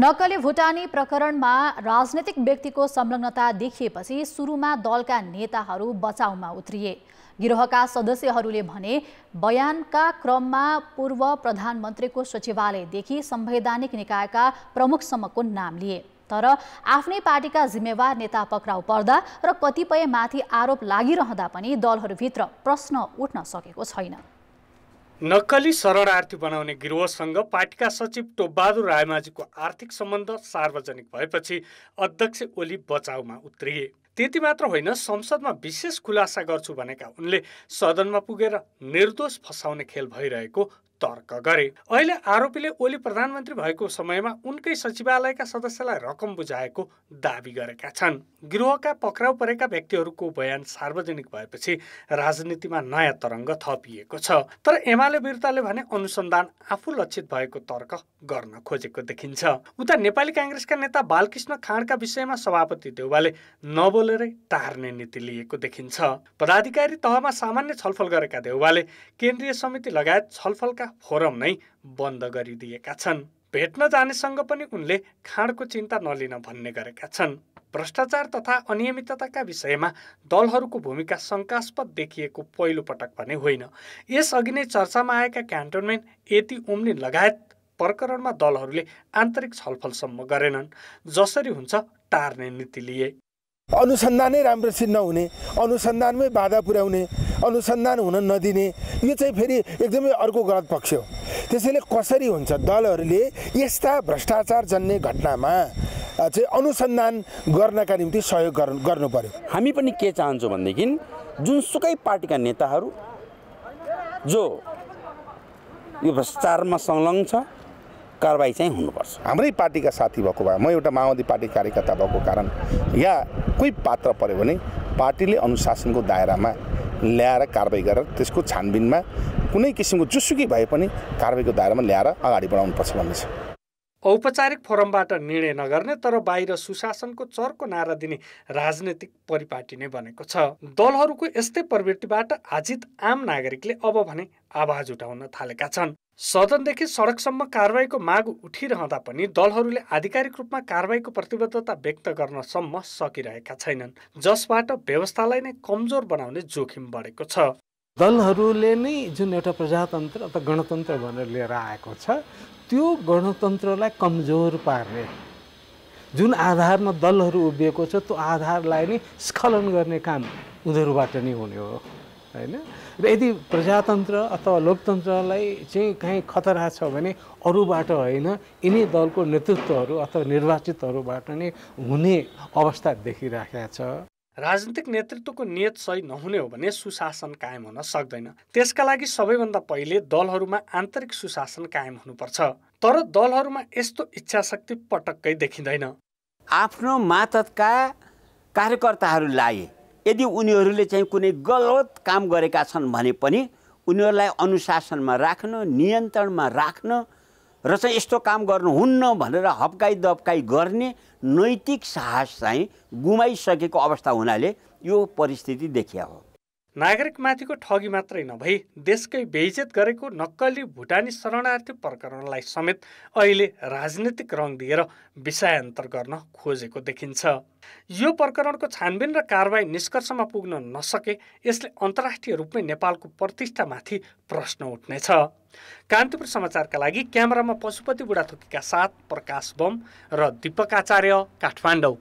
नक्कली भुटानी प्रकरणमा राजनैतिक व्यक्तिको संलग्नता देखिएपछि सुरुमा दलका नेताहरू बचाउमा उत्रिए गिरोहका सदस्यहरूले भने बयानका क्रममा पूर्व प्रधानमन्त्रीको सचिवालयदेखि संवैधानिक निकायका प्रमुखसम्मको नाम लिए तर आफ्नै पार्टीका जिम्मेवार नेता पक्राउ पर्दा र कतिपयमाथि आरोप लागिरहँदा पनि दलहरूभित्र प्रश्न उठ्न सकेको छैन नक्कली शरणार्थी बनाउने गिरोहसँग पार्टीका सचिव टोपबहादुर रायमाझीको आर्थिक सम्बन्ध सार्वजनिक भएपछि अध्यक्ष ओली बचाउमा उत्रिए त्यति मात्र होइन संसदमा विशेष खुलासा गर्छु भनेका उनले सदनमा पुगेर निर्दोष फसाउने खेल भइरहेको तर्क गरे अहिले आरोपीले ओली प्रधानमन्त्री भएको समयमा उनकै सचिवालयका सदस्यलाई रकम बुझाएको दावी गरेका छन् गृहका पक्राउ परेका व्यक्तिहरूको बयान सार्वजनिक भएपछि राजनीतिमा नयाँ तरङ्ग थपिएको छ तर एमाले विरुद्धले भने अनुसन्धान आफू लक्षित भएको तर्क गर्न खोजेको देखिन्छ उता नेपाली काङ्ग्रेसका नेता बालकृष्ण खाँडका विषयमा सभापति देउवाले नबोलेरै टार्ने नीति लिएको देखिन्छ पदाधिकारी तहमा सामान्य छलफल गरेका देउवाले केन्द्रीय समिति लगायत छलफलका फोरम नै बन्द गरिदिएका छन् भेट्न जानेसँग पनि उनले खाँडको चिन्ता नलिन भन्ने गरेका छन् भ्रष्टाचार तथा अनियमितताका विषयमा दलहरूको भूमिका शङ्कास्पद देखिएको पहिलो पटक भने होइन यसअघि नै चर्चामा आएका क्यान्टोनमेन्ट यति उम्ने लगायत प्रकरणमा दलहरूले आन्तरिक छलफलसम्म गरेनन् जसरी हुन्छ टार्ने नीति लिए अनुसन्धानै राम्रोसित नहुने अनुसन्धानमै बाधा पुर्याउने अनुसन्धान हुन नदिने यो चाहिँ फेरि एकदमै अर्को गलत पक्ष हो त्यसैले कसरी हुन्छ दलहरूले यस्ता भ्रष्टाचार जन्ने घटनामा चाहिँ अनुसन्धान गर्नका निम्ति सहयोग गर्नु पर्यो हामी पनि के चाहन्छौँ भनेदेखि जुनसुकै पार्टीका नेताहरू जो यो भ्रष्टाचारमा संलग्न छ कारवाही चाहिँ हुनुपर्छ हाम्रै पार्टीका साथी भएको भए म एउटा माओवादी पार्टी कार्यकर्ता भएको कारण या कोही पात्र पऱ्यो भने पार्टीले अनुशासनको दायरामा ल्याएर कारवाही गरेर त्यसको छानबिनमा कुनै किसिमको जुसुकी भए पनि कारवाहीको दायरामा ल्याएर अगाडि बढाउनुपर्छ भन्ने छ औपचारिक फोरमबाट निर्णय नगर्ने तर बाहिर सुशासनको चर्को नारा दिने राजनैतिक परिपाटी नै बनेको छ दलहरूको यस्तै प्रवृत्तिबाट आजित आम नागरिकले अब भने आवाज उठाउन थालेका छन् सदनदेखि सडकसम्म कारवाहीको माग उठिरहँदा पनि दलहरूले आधिकारिक रूपमा कारवाहीको प्रतिबद्धता व्यक्त गर्नसम्म सकिरहेका छैनन् जसबाट व्यवस्थालाई नै कमजोर बनाउने जोखिम बढेको छ दलहरूले नै जुन एउटा प्रजातन्त्र अथवा गणतन्त्र भनेर लिएर आएको छ त्यो गणतन्त्रलाई कमजोर पार्ने जुन आधारमा दलहरू उभिएको छ त्यो आधारलाई नै स्खलन गर्ने काम उनीहरूबाट नै हुने हो होइन र यदि प्रजातन्त्र अथवा लोकतन्त्रलाई चाहिँ कहीँ खतरा छ भने अरूबाट होइन यिनै दलको नेतृत्वहरू अथवा निर्वाचितहरूबाट नै हुने अवस्था देखिराखेका छ राजनीतिक नेतृत्वको नियत सही नहुने हो भने सुशासन कायम हुन सक्दैन त्यसका लागि सबैभन्दा पहिले दलहरूमा आन्तरिक सुशासन कायम हुनुपर्छ तर दलहरूमा यस्तो इच्छा शक्ति पटक्कै देखिँदैन आफ्नो मातका कार्यकर्ताहरूलाई यदि उनीहरूले चाहिँ कुनै गलत काम गरेका छन् भने पनि उनीहरूलाई अनुशासनमा राख्न नियन्त्रणमा राख्न र चाहिँ यस्तो काम गर्नुहुन्न भनेर हप्काइ दप्काई गर्ने नैतिक साहस चाहिँ गुमाइसकेको अवस्था हुनाले यो परिस्थिति देखिया हो नागरिकमाथिको ठगी मात्रै नभई देशकै बेइज्जत गरेको नक्कली भुटानी शरणार्थी प्रकरणलाई समेत अहिले राजनीतिक रङ दिएर विषयान्तर गर्न खोजेको देखिन्छ यो प्रकरणको छानबिन र कारवाही निष्कर्षमा पुग्न नसके यसले अन्तर्राष्ट्रिय रूपमै नेपालको प्रतिष्ठामाथि प्रश्न उठ्नेछ कान्तिपुर समाचारका लागि क्यामेरामा पशुपति बुढाथोकीका साथ प्रकाश बम र दिपक आचार्य काठमाडौँ